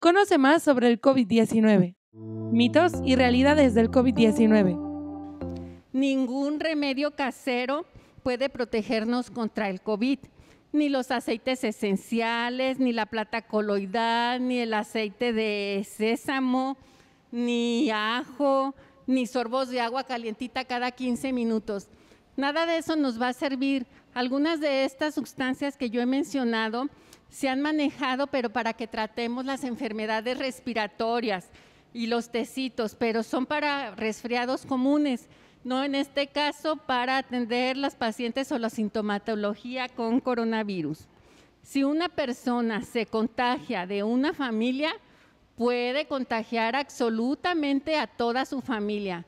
Conoce más sobre el COVID-19. Mitos y realidades del COVID-19. Ningún remedio casero puede protegernos contra el COVID. Ni los aceites esenciales, ni la plata coloidal, ni el aceite de sésamo, ni ajo, ni sorbos de agua calientita cada 15 minutos. Nada de eso nos va a servir. Algunas de estas sustancias que yo he mencionado se han manejado, pero para que tratemos las enfermedades respiratorias y los tecitos, pero son para resfriados comunes, no en este caso para atender las pacientes o la sintomatología con coronavirus. Si una persona se contagia de una familia, puede contagiar absolutamente a toda su familia.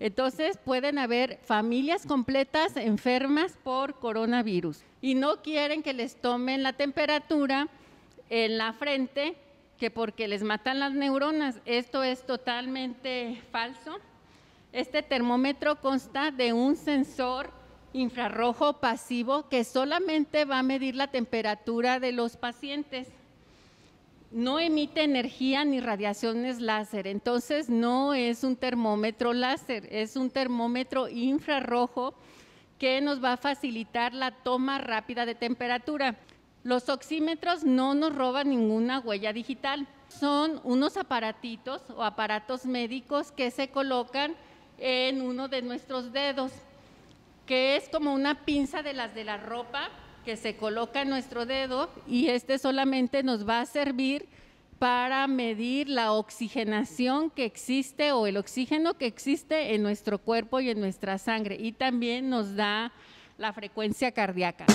Entonces pueden haber familias completas enfermas por coronavirus y no quieren que les tomen la temperatura en la frente, que porque les matan las neuronas. Esto es totalmente falso. Este termómetro consta de un sensor infrarrojo pasivo que solamente va a medir la temperatura de los pacientes no emite energía ni radiaciones láser, entonces no es un termómetro láser, es un termómetro infrarrojo que nos va a facilitar la toma rápida de temperatura. Los oxímetros no nos roban ninguna huella digital, son unos aparatitos o aparatos médicos que se colocan en uno de nuestros dedos, que es como una pinza de las de la ropa que se coloca en nuestro dedo y este solamente nos va a servir para medir la oxigenación que existe o el oxígeno que existe en nuestro cuerpo y en nuestra sangre y también nos da la frecuencia cardíaca.